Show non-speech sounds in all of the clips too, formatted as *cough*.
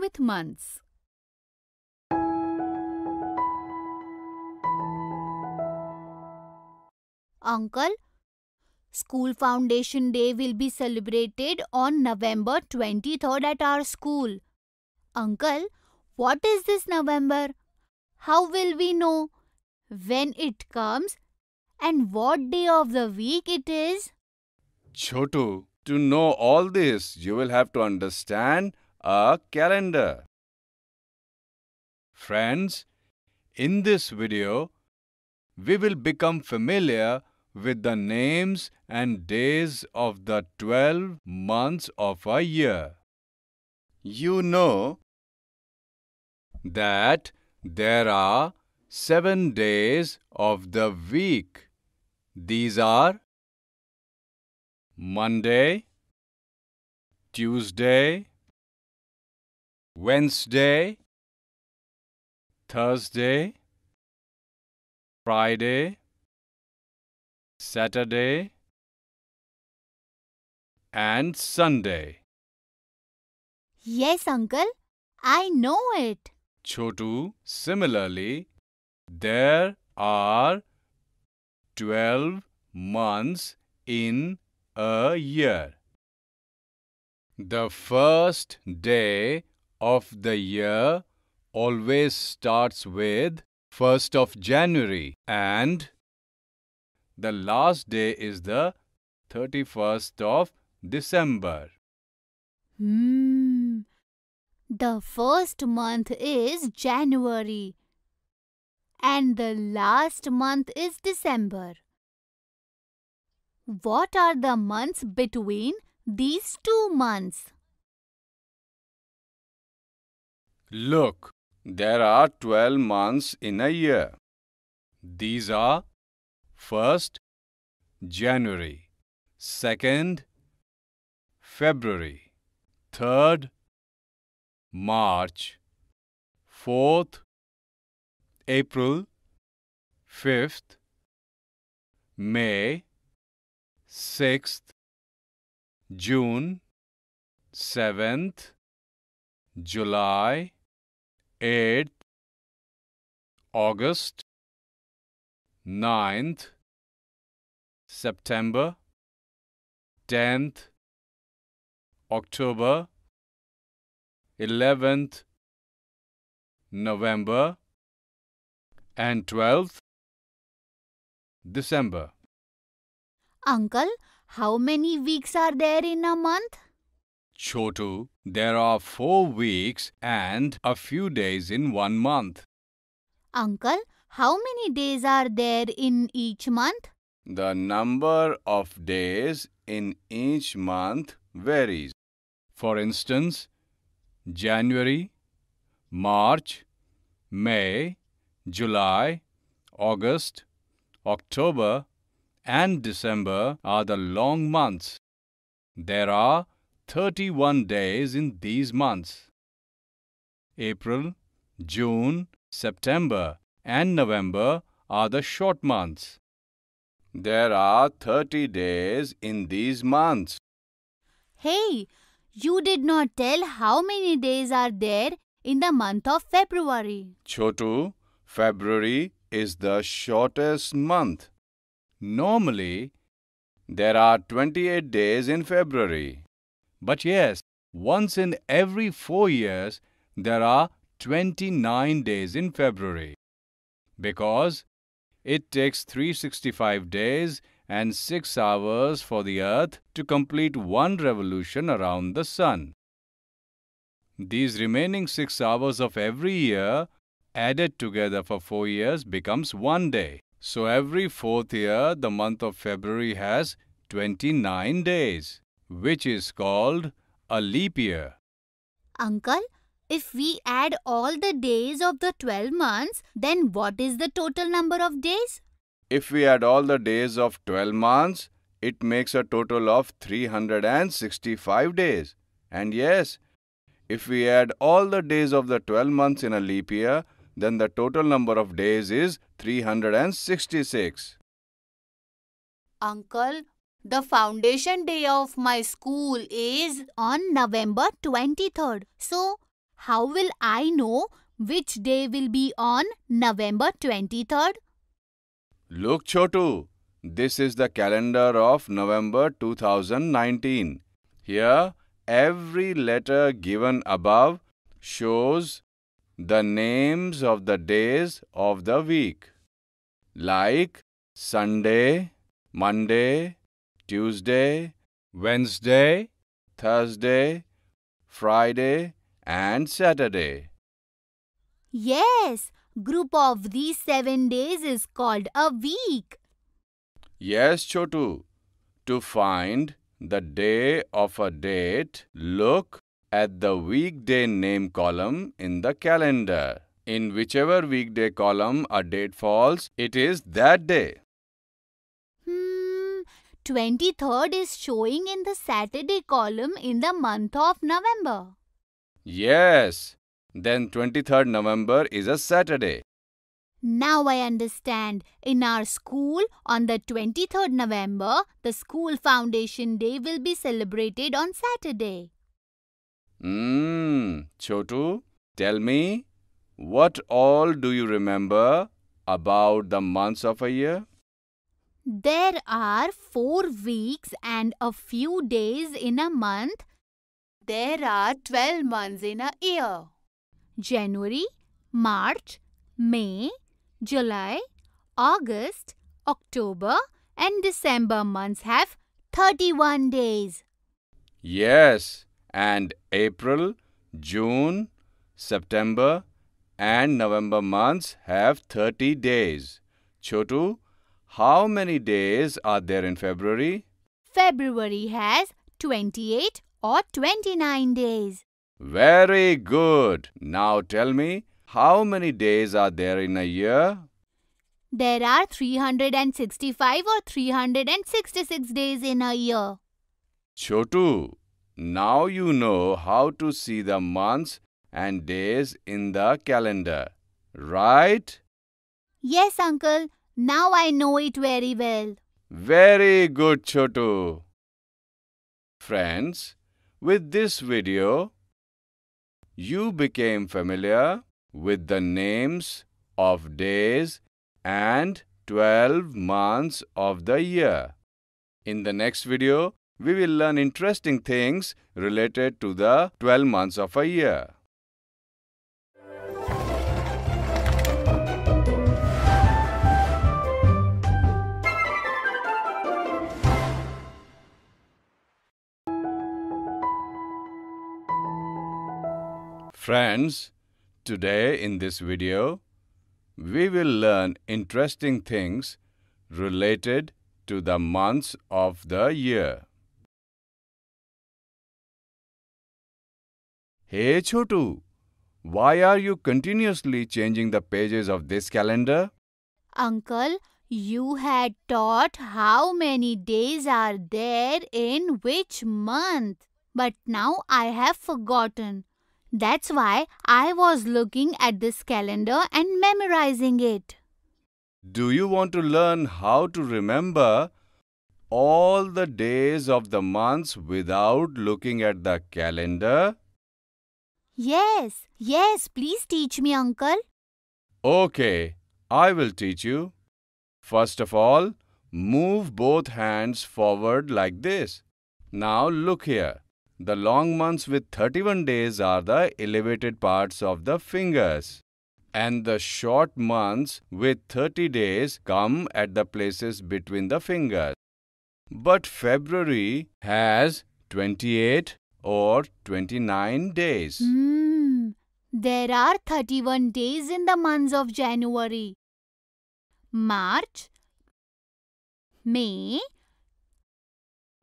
with months. Uncle, School Foundation Day will be celebrated on November 23rd at our school. Uncle, what is this November? How will we know when it comes and what day of the week it is? Chotu, to know all this, you will have to understand a calendar. Friends, in this video, we will become familiar with the names and days of the 12 months of a year. You know that there are seven days of the week. These are Monday, Tuesday, Wednesday, Thursday, Friday, Saturday, and Sunday. Yes, uncle. I know it. Chotu, similarly, there are 12 months in a year. The first day of the year always starts with 1st of January and the last day is the 31st of December. Hmm. The first month is January and the last month is December. What are the months between these two months? Look, there are 12 months in a year. These are 1st January, 2nd February, 3rd March, 4th April, 5th May, 6th June, 7th July, 8th, August, 9th, September, 10th, October, 11th, November, and 12th, December. Uncle, how many weeks are there in a month? Chotu, there are four weeks and a few days in one month. Uncle, how many days are there in each month? The number of days in each month varies. For instance, January, March, May, July, August, October, and December are the long months. There are 31 days in these months April, June, September, and November are the short months. There are 30 days in these months. Hey, you did not tell how many days are there in the month of February. Chotu, February is the shortest month. Normally, there are 28 days in February. But yes, once in every four years, there are 29 days in February. Because it takes 365 days and 6 hours for the Earth to complete one revolution around the Sun. These remaining 6 hours of every year added together for 4 years becomes one day. So every fourth year, the month of February has 29 days which is called a leap year. Uncle, if we add all the days of the 12 months, then what is the total number of days? If we add all the days of 12 months, it makes a total of 365 days. And yes, if we add all the days of the 12 months in a leap year, then the total number of days is 366. Uncle, the foundation day of my school is on November 23rd. So, how will I know which day will be on November 23rd? Look, Chotu. This is the calendar of November 2019. Here, every letter given above shows the names of the days of the week. Like Sunday, Monday, Tuesday, Wednesday, Thursday, Friday, and Saturday. Yes, group of these seven days is called a week. Yes, Chotu. To find the day of a date, look at the weekday name column in the calendar. In whichever weekday column a date falls, it is that day. 23rd is showing in the Saturday column in the month of November. Yes, then 23rd November is a Saturday. Now I understand. In our school, on the 23rd November, the School Foundation Day will be celebrated on Saturday. Hmm, Chotu, tell me, what all do you remember about the months of a year? There are four weeks and a few days in a month. There are 12 months in a year. January, March, May, July, August, October and December months have 31 days. Yes, and April, June, September and November months have 30 days. Chotu, how many days are there in February? February has 28 or 29 days. Very good. Now tell me, how many days are there in a year? There are 365 or 366 days in a year. Chotu, now you know how to see the months and days in the calendar, right? Yes, uncle. Now I know it very well. Very good, Chotu. Friends, with this video, you became familiar with the names of days and 12 months of the year. In the next video, we will learn interesting things related to the 12 months of a year. Friends, today in this video, we will learn interesting things related to the months of the year. Hey Chotu, why are you continuously changing the pages of this calendar? Uncle, you had taught how many days are there in which month. But now I have forgotten. That's why I was looking at this calendar and memorizing it. Do you want to learn how to remember all the days of the months without looking at the calendar? Yes, yes, please teach me, uncle. Okay, I will teach you. First of all, move both hands forward like this. Now look here. The long months with 31 days are the elevated parts of the fingers. And the short months with 30 days come at the places between the fingers. But February has 28 or 29 days. Mm, there are 31 days in the months of January. March, May,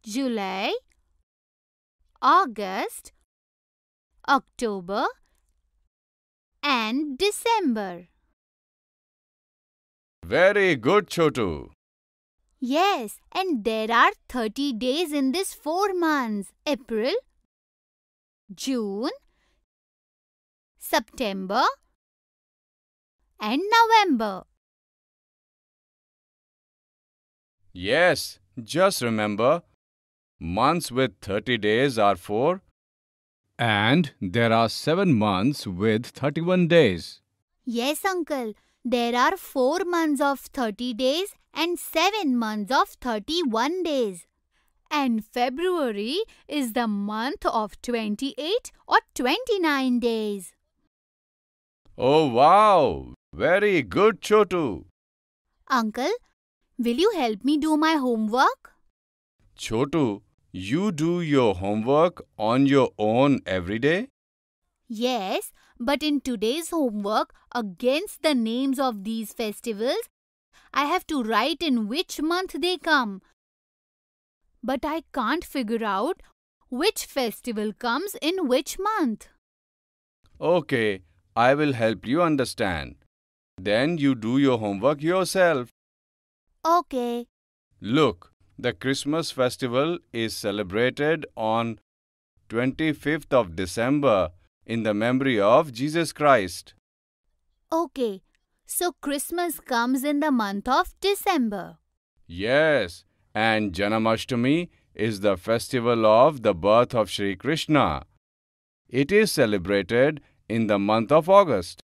July, August, October and December. Very good, Chotu. Yes, and there are 30 days in this 4 months. April, June, September and November. Yes, just remember Months with 30 days are 4 and there are 7 months with 31 days. Yes, uncle. There are 4 months of 30 days and 7 months of 31 days. And February is the month of 28 or 29 days. Oh, wow! Very good, Chotu. Uncle, will you help me do my homework? Chotu, you do your homework on your own every day? Yes, but in today's homework, against the names of these festivals, I have to write in which month they come. But I can't figure out which festival comes in which month. Okay, I will help you understand. Then you do your homework yourself. Okay. Look, the Christmas festival is celebrated on 25th of December in the memory of Jesus Christ. Okay, so Christmas comes in the month of December. Yes, and Janamashtami is the festival of the birth of Sri Krishna. It is celebrated in the month of August.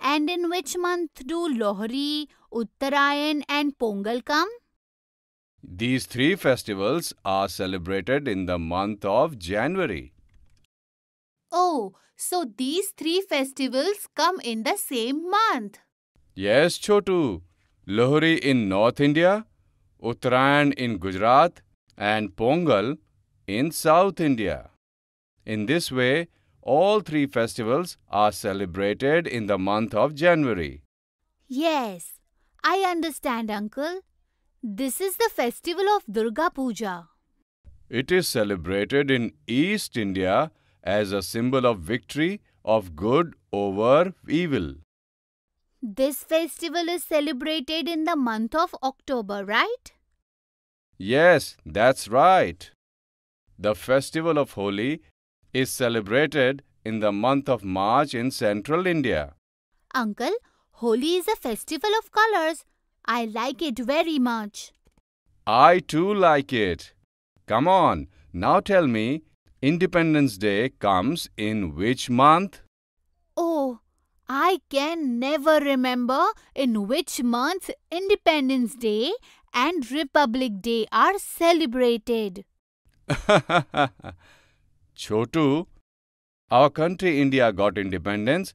And in which month do Lohri, Uttarayan and Pongal come? These three festivals are celebrated in the month of January. Oh, so these three festivals come in the same month. Yes, Chotu. Lohri in North India, Uttarayan in Gujarat, and Pongal in South India. In this way, all three festivals are celebrated in the month of January. Yes, I understand, Uncle. This is the festival of Durga Puja. It is celebrated in East India as a symbol of victory of good over evil. This festival is celebrated in the month of October, right? Yes, that's right. The festival of Holi is celebrated in the month of March in central India. Uncle, Holi is a festival of colors I like it very much. I too like it. Come on, now tell me, Independence Day comes in which month? Oh, I can never remember in which month Independence Day and Republic Day are celebrated. *laughs* Chotu, our country India got independence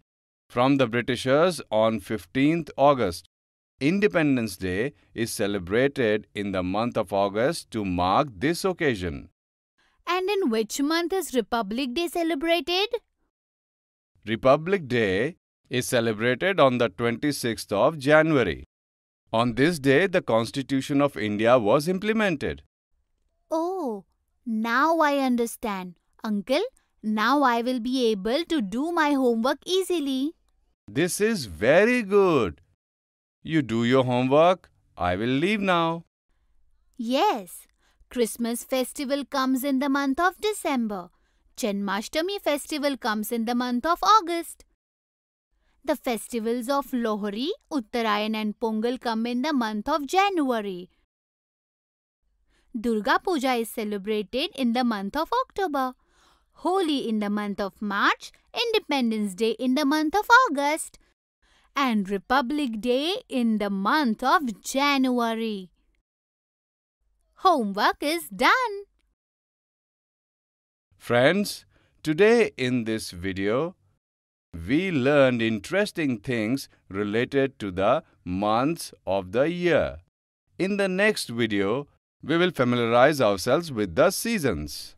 from the Britishers on 15th August. Independence Day is celebrated in the month of August to mark this occasion. And in which month is Republic Day celebrated? Republic Day is celebrated on the 26th of January. On this day, the Constitution of India was implemented. Oh, now I understand. Uncle, now I will be able to do my homework easily. This is very good. You do your homework. I will leave now. Yes. Christmas festival comes in the month of December. Janmashtami festival comes in the month of August. The festivals of Lohri, Uttarayan and Pongal come in the month of January. Durga Puja is celebrated in the month of October. Holi in the month of March, Independence Day in the month of August and Republic Day in the month of January. Homework is done. Friends, today in this video, we learned interesting things related to the months of the year. In the next video, we will familiarize ourselves with the seasons.